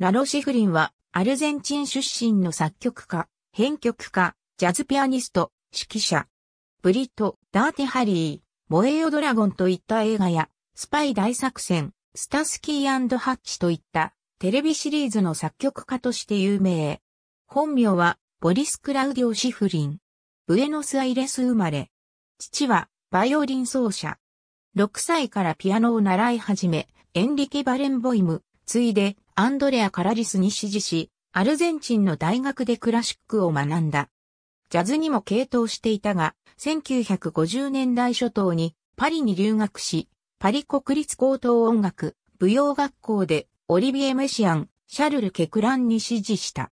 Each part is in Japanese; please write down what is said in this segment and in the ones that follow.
ラロシフリンは、アルゼンチン出身の作曲家、編曲家、ジャズピアニスト、指揮者。ブリット、ダーティハリー、モエヨドラゴンといった映画や、スパイ大作戦、スタスキーハッチといったテレビシリーズの作曲家として有名。本名は、ボリス・クラウディオ・シフリン。ブエノスアイレス生まれ。父は、バイオリン奏者。6歳からピアノを習い始め、エンリケ・バレンボイム、ついで、アンドレア・カラリスに指示し、アルゼンチンの大学でクラシックを学んだ。ジャズにも傾倒していたが、1950年代初頭にパリに留学し、パリ国立高等音楽舞踊学校でオリビエ・メシアン、シャルル・ケクランに指示した。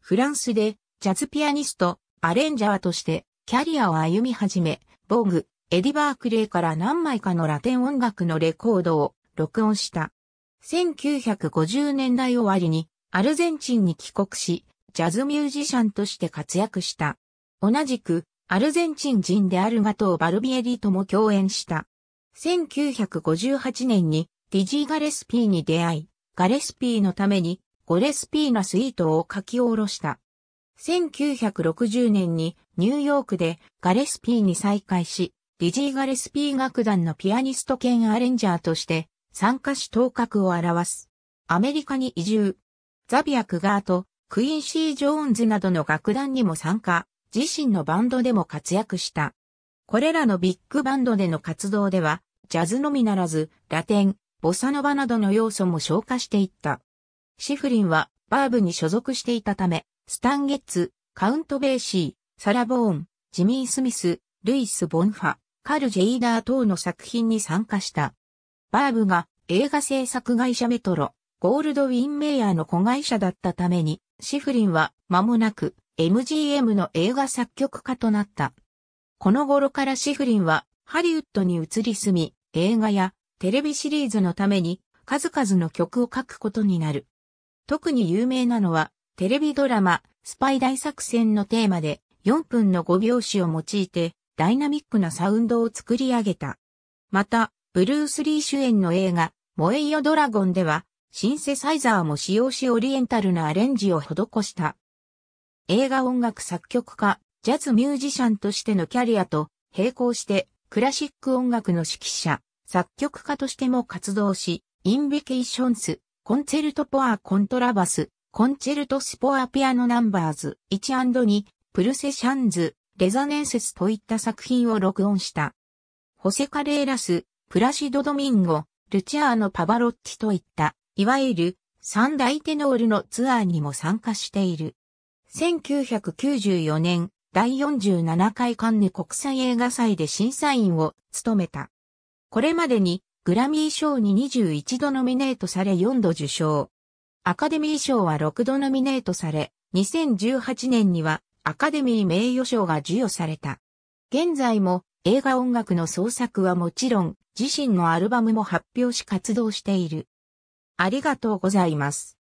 フランスでジャズピアニスト、アレンジャーとしてキャリアを歩み始め、ボーグ、エディ・バークレーから何枚かのラテン音楽のレコードを録音した。1950年代終わりにアルゼンチンに帰国し、ジャズミュージシャンとして活躍した。同じく、アルゼンチン人であるガトー・バルビエリとも共演した。1958年にディジー・ガレスピーに出会い、ガレスピーのためにゴレスピーのスイートを書き下ろした。1960年にニューヨークでガレスピーに再会し、ディジー・ガレスピー楽団のピアニスト兼アレンジャーとして参加し頭角を表す。アメリカに移住。ザビア・クガート、クインシー・ジョーンズなどの楽団にも参加、自身のバンドでも活躍した。これらのビッグバンドでの活動では、ジャズのみならず、ラテン、ボサノバなどの要素も消化していった。シフリンは、バーブに所属していたため、スタンゲッツ、カウント・ベーシー、サラ・ボーン、ジミー・スミス、ルイス・ボンファ、カル・ジェイダー等の作品に参加した。バーブが映画制作会社メトロ、ゴールドウィンメイヤーの子会社だったために、シフリンは間もなく MGM の映画作曲家となった。この頃からシフリンはハリウッドに移り住み、映画やテレビシリーズのために数々の曲を書くことになる。特に有名なのは、テレビドラマ、スパイ大作戦のテーマで4分の5拍子を用いてダイナミックなサウンドを作り上げた。また、ブルース・リー主演の映画、燃えよドラゴンでは、シンセサイザーも使用しオリエンタルなアレンジを施した。映画音楽作曲家、ジャズミュージシャンとしてのキャリアと並行してクラシック音楽の指揮者、作曲家としても活動し、インビケーションス、コンチェルトポアコントラバス、コンチェルトスポアピアノナンバーズ 1&2、プルセシャンズ、レザネンセスといった作品を録音した。ホセカレーラス、プラシド・ドミンゴ、ルチアーノ・パバロッティといった、いわゆる三大テノールのツアーにも参加している。1994年、第47回カンヌ国際映画祭で審査員を務めた。これまでにグラミー賞に21度ノミネートされ4度受賞。アカデミー賞は6度ノミネートされ、2018年にはアカデミー名誉賞が授与された。現在も映画音楽の創作はもちろん、自身のアルバムも発表し活動している。ありがとうございます。